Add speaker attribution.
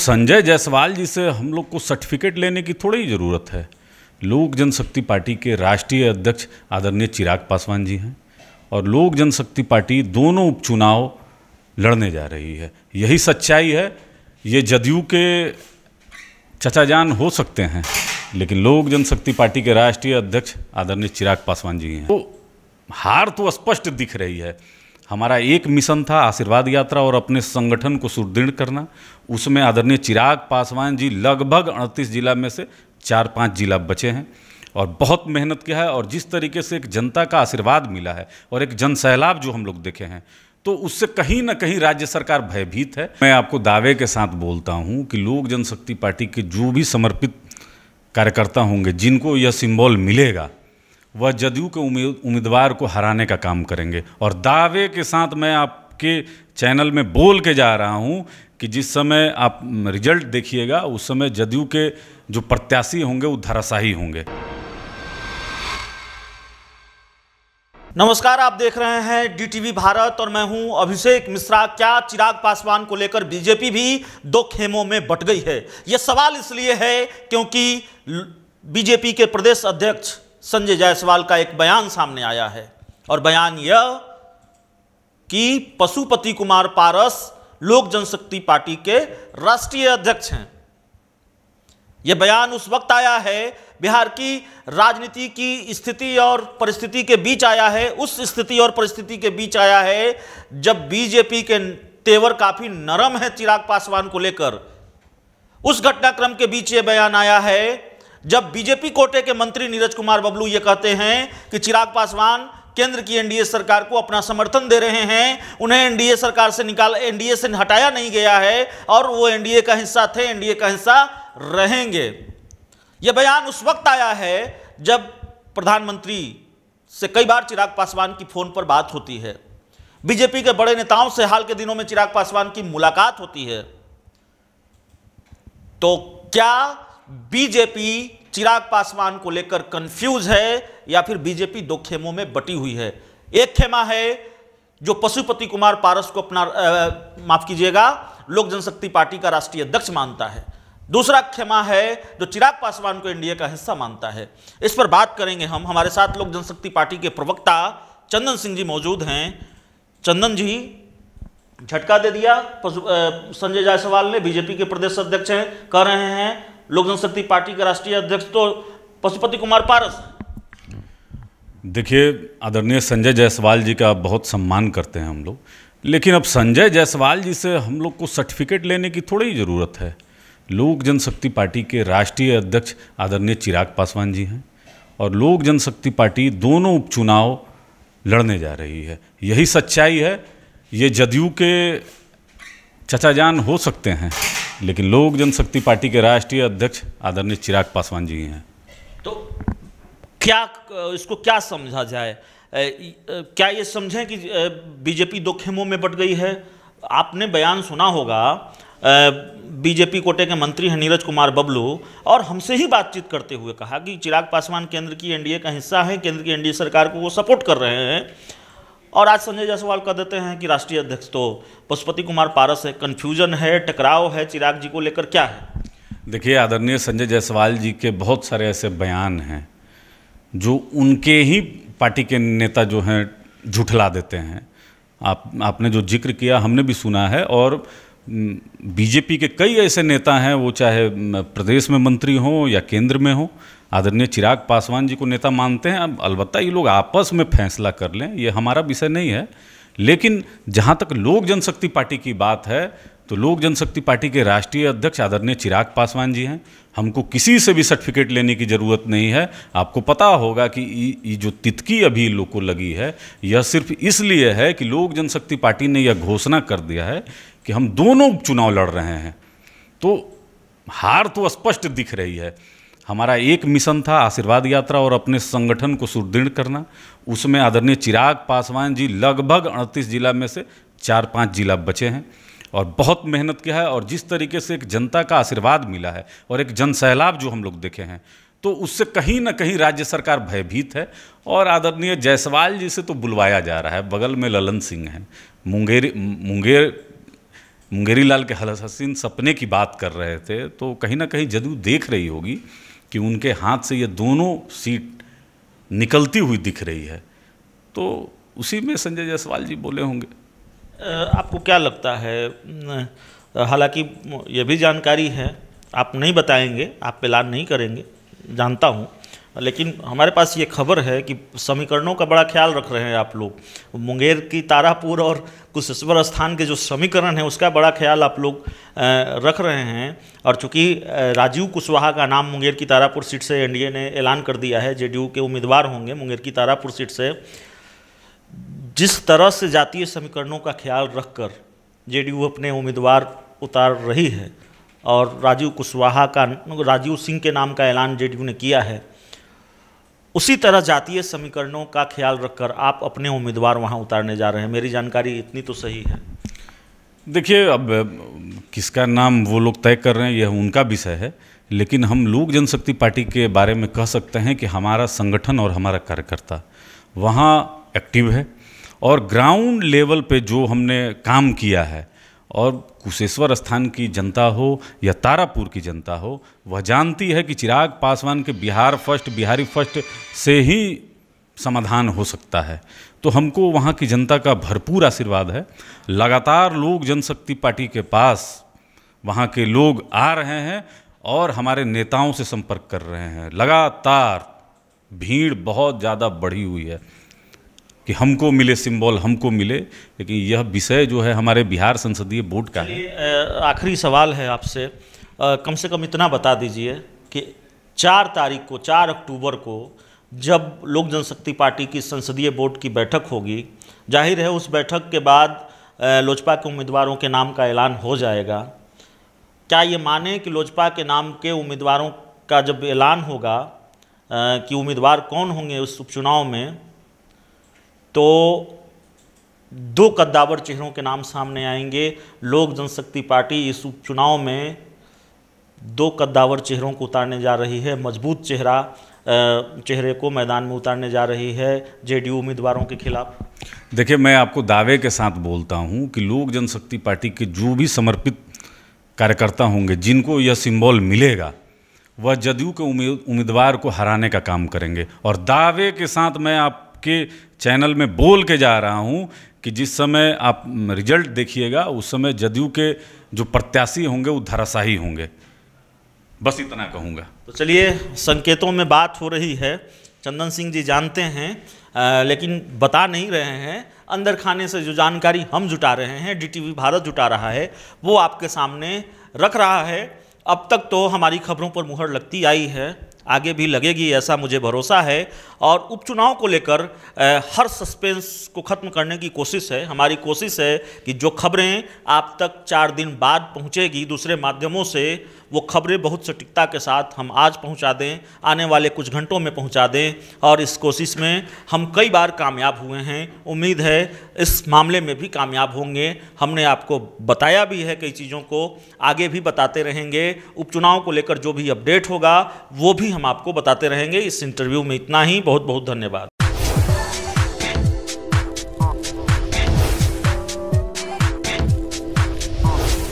Speaker 1: संजय जायसवाल जी से हम लोग को सर्टिफिकेट लेने की थोड़ी ही ज़रूरत है लोक जनशक्ति पार्टी के राष्ट्रीय अध्यक्ष आदरणीय चिराग पासवान जी हैं और लोक जनशक्ति पार्टी दोनों उपचुनाव लड़ने जा रही है यही सच्चाई है ये जदयू के चचाजान हो सकते हैं लेकिन लोक जनशक्ति पार्टी के राष्ट्रीय अध्यक्ष आदरणीय चिराग पासवान जी हैं तो हार तो स्पष्ट दिख रही है हमारा एक मिशन था आशीर्वाद यात्रा और अपने संगठन को सुदृढ़ करना उसमें आदरणीय चिराग पासवान जी लगभग अड़तीस जिला में से चार पाँच जिला बचे हैं और बहुत मेहनत किया है और जिस तरीके से एक जनता का आशीर्वाद मिला है और एक जन सैलाब जो हम लोग देखे हैं तो उससे कहीं ना कहीं राज्य सरकार भयभीत है मैं आपको दावे के साथ बोलता हूँ कि लोक जनशक्ति पार्टी के जो भी समर्पित कार्यकर्ता होंगे जिनको यह सिंबल मिलेगा वह जदयू के उम्मीदवार को हराने का काम करेंगे और दावे के साथ मैं आपके चैनल में बोल के जा रहा हूं कि जिस समय आप रिजल्ट देखिएगा उस समय जदयू के जो प्रत्याशी होंगे वो धराशाही होंगे
Speaker 2: नमस्कार आप देख रहे हैं डीटीवी भारत और मैं हूं अभिषेक मिश्रा क्या चिराग पासवान को लेकर बीजेपी भी दो खेमों में बट गई है यह सवाल इसलिए है क्योंकि बीजेपी के प्रदेश अध्यक्ष संजय जायसवाल का एक बयान सामने आया है और बयान यह कि पशुपति कुमार पारस लोक जनशक्ति पार्टी के राष्ट्रीय अध्यक्ष हैं यह बयान उस वक्त आया है बिहार की राजनीति की स्थिति और परिस्थिति के बीच आया है उस स्थिति और परिस्थिति के बीच आया है जब बीजेपी के तेवर काफी नरम है चिराग पासवान को लेकर उस घटनाक्रम के बीच यह बयान आया है जब बीजेपी कोटे के मंत्री नीरज कुमार बबलू ये कहते हैं कि चिराग पासवान केंद्र की एनडीए सरकार को अपना समर्थन दे रहे हैं उन्हें एनडीए सरकार से निकाल एनडीए से हटाया नहीं गया है और वो एनडीए का हिस्सा थे एनडीए का हिस्सा रहेंगे यह बयान उस वक्त आया है जब प्रधानमंत्री से कई बार चिराग पासवान की फोन पर बात होती है बीजेपी के बड़े नेताओं से हाल के दिनों में चिराग पासवान की मुलाकात होती है तो क्या बीजेपी चिराग पासवान को लेकर कंफ्यूज है या फिर बीजेपी दो खेमों में बटी हुई है एक खेमा है जो पशुपति कुमार पारस को अपना माफ कीजिएगा लोक जनशक्ति पार्टी का राष्ट्रीय अध्यक्ष मानता है दूसरा खेमा है जो चिराग पासवान को एनडीए का हिस्सा मानता है इस पर बात करेंगे हम हमारे साथ लोक जनशक्ति पार्टी के प्रवक्ता चंदन सिंह जी मौजूद हैं चंदन जी झटका दे दिया संजय जायसवाल ने बीजेपी के प्रदेश अध्यक्ष हैं कह रहे हैं लोक जनशक्ति पार्टी के राष्ट्रीय अध्यक्ष तो पशुपति कुमार पारस
Speaker 1: देखिए आदरणीय संजय जायसवाल जी का बहुत सम्मान करते हैं हम लोग लेकिन अब संजय जायसवाल जी से हम लोग को सर्टिफिकेट लेने की थोड़ी ही ज़रूरत है लोक जनशक्ति पार्टी के राष्ट्रीय अध्यक्ष आदरणीय चिराग पासवान जी हैं और लोक जनशक्ति पार्टी दोनों उपचुनाव लड़ने जा रही है यही सच्चाई है ये जदयू के चचाजान हो सकते हैं लेकिन लोक जनशक्ति पार्टी के राष्ट्रीय अध्यक्ष आदरणीय चिराग पासवान जी हैं तो
Speaker 2: क्या इसको क्या समझा जाए क्या ये समझें कि बीजेपी दो खेमों में बट गई है आपने बयान सुना होगा बीजेपी कोटे के मंत्री हैं नीरज कुमार बबलू और हमसे ही बातचीत करते हुए कहा कि चिराग पासवान केंद्र की एनडीए का हिस्सा है केंद्र की एनडीए सरकार को वो सपोर्ट कर रहे हैं और आज संजय जायसवाल कह देते हैं कि राष्ट्रीय अध्यक्ष तो पशुपति कुमार पारस है कन्फ्यूजन है टकराव है चिराग जी को लेकर क्या है
Speaker 1: देखिए आदरणीय संजय जायसवाल जी के बहुत सारे ऐसे बयान हैं जो उनके ही पार्टी के नेता जो हैं झुठला देते हैं आप आपने जो जिक्र किया हमने भी सुना है और बीजेपी के कई ऐसे नेता हैं वो चाहे प्रदेश में मंत्री हों या केंद्र में हों आदरणीय चिराग पासवान जी को नेता मानते हैं अब अलबत्ता ये लोग आपस में फैसला कर लें ये हमारा विषय नहीं है लेकिन जहाँ तक लोक जनशक्ति पार्टी की बात है तो लोक जनशक्ति पार्टी के राष्ट्रीय अध्यक्ष आदरणीय चिराग पासवान जी हैं हमको किसी से भी सर्टिफिकेट लेने की ज़रूरत नहीं है आपको पता होगा कि ये जो तितकी अभी लोग को लगी है यह सिर्फ इसलिए है कि लोक जनशक्ति पार्टी ने यह घोषणा कर दिया है कि हम दोनों चुनाव लड़ रहे हैं तो हार तो स्पष्ट दिख रही है हमारा एक मिशन था आशीर्वाद यात्रा और अपने संगठन को सुदृढ़ करना उसमें आदरणीय चिराग पासवान जी लगभग अड़तीस जिला में से चार पाँच जिला बचे हैं और बहुत मेहनत किया है और जिस तरीके से एक जनता का आशीर्वाद मिला है और एक जन सैलाब जो हम लोग देखे हैं तो उससे कहीं ना कहीं राज्य सरकार भयभीत है और आदरणीय जायसवाल जी से तो बुलवाया जा रहा है बगल में ललन सिंह हैं मुंगेर मुंगेर मुंगेरी लाल के हसीन सपने की बात कर रहे थे तो कहीं ना कहीं जदयू देख रही होगी कि उनके हाथ से ये दोनों सीट निकलती हुई दिख रही है
Speaker 2: तो उसी में संजय जायसवाल जी बोले होंगे आपको क्या लगता है हालांकि ये भी जानकारी है आप नहीं बताएंगे आप ऐलान नहीं करेंगे जानता हूँ लेकिन हमारे पास ये खबर है कि समीकरणों का बड़ा ख्याल रख रहे हैं आप लोग मुंगेर की तारापुर और कुशेश्वर स्थान के जो समीकरण हैं उसका बड़ा ख्याल आप लोग रख रहे हैं और चूँकि राजीव कुशवाहा का नाम मुंगेर की तारापुर सीट से एनडीए ने ऐलान कर दिया है जेडीयू के उम्मीदवार होंगे मुंगेर की तारापुर सीट से जिस तरह से जातीय समीकरणों का ख्याल रखकर जेडीयू अपने उम्मीदवार उतार रही है और राजीव कुशवाहा का राजीव सिंह के नाम का ऐलान जेडीयू ने किया है उसी तरह जातीय समीकरणों का ख्याल रखकर आप अपने उम्मीदवार वहाँ उतारने जा रहे हैं मेरी जानकारी इतनी तो सही है
Speaker 1: देखिए अब किसका नाम वो लोग तय कर रहे हैं यह उनका विषय है लेकिन हम लोक जनशक्ति पार्टी के बारे में कह सकते हैं कि हमारा संगठन और हमारा कार्यकर्ता वहाँ एक्टिव है और ग्राउंड लेवल पे जो हमने काम किया है और कुशेश्वर स्थान की जनता हो या तारापुर की जनता हो वह जानती है कि चिराग पासवान के बिहार फर्स्ट बिहारी फर्स्ट से ही समाधान हो सकता है तो हमको वहाँ की जनता का भरपूर आशीर्वाद है लगातार लोग जनशक्ति पार्टी के पास वहाँ के लोग आ रहे हैं और हमारे नेताओं से संपर्क कर रहे हैं लगातार भीड़ बहुत ज़्यादा बढ़ी हुई है कि हमको मिले सिंबल हमको मिले लेकिन यह विषय जो है हमारे बिहार संसदीय बोर्ड का
Speaker 2: है आखिरी सवाल है आपसे कम से कम इतना बता दीजिए कि चार तारीख को चार अक्टूबर को जब लोक जनशक्ति पार्टी की संसदीय बोर्ड की बैठक होगी जाहिर है उस बैठक के बाद लोजपा के उम्मीदवारों के नाम का ऐलान हो जाएगा क्या ये माने कि लोजपा के नाम के उम्मीदवारों का जब ऐलान होगा कि उम्मीदवार कौन होंगे उस उपचुनाव में तो दो कद्दावर चेहरों के नाम सामने आएंगे लोक जनशक्ति पार्टी इस उपचुनाव में दो कद्दावर चेहरों को उतारने जा रही है मजबूत चेहरा चेहरे को मैदान में उतारने जा रही है जेडीयू उम्मीदवारों के खिलाफ
Speaker 1: देखिए मैं आपको दावे के साथ बोलता हूं कि लोक जनशक्ति पार्टी के जो भी समर्पित कार्यकर्ता होंगे जिनको यह सिंबल मिलेगा वह जदयू के उम्मीदवार को हराने का काम करेंगे और दावे के साथ मैं आप आपके चैनल में बोल के जा रहा हूँ कि जिस समय आप रिजल्ट देखिएगा उस समय जदयू के जो प्रत्याशी होंगे वो धराशाही होंगे बस इतना कहूँगा तो
Speaker 2: चलिए संकेतों में बात हो रही है चंदन सिंह जी जानते हैं आ, लेकिन बता नहीं रहे हैं अंदर खाने से जो जानकारी हम जुटा रहे हैं डीटीवी भारत जुटा रहा है वो आपके सामने रख रहा है अब तक तो हमारी खबरों पर मुहर लगती आई है आगे भी लगेगी ऐसा मुझे भरोसा है और उपचुनाव को लेकर हर सस्पेंस को ख़त्म करने की कोशिश है हमारी कोशिश है कि जो खबरें आप तक चार दिन बाद पहुंचेगी दूसरे माध्यमों से वो खबरें बहुत सटीकता के साथ हम आज पहुंचा दें आने वाले कुछ घंटों में पहुंचा दें और इस कोशिश में हम कई बार कामयाब हुए हैं उम्मीद है इस मामले में भी कामयाब होंगे हमने आपको बताया भी है कई चीज़ों को आगे भी बताते रहेंगे उपचुनाव को लेकर जो भी अपडेट होगा वो भी हम आपको बताते रहेंगे इस इंटरव्यू में इतना ही बहुत बहुत धन्यवाद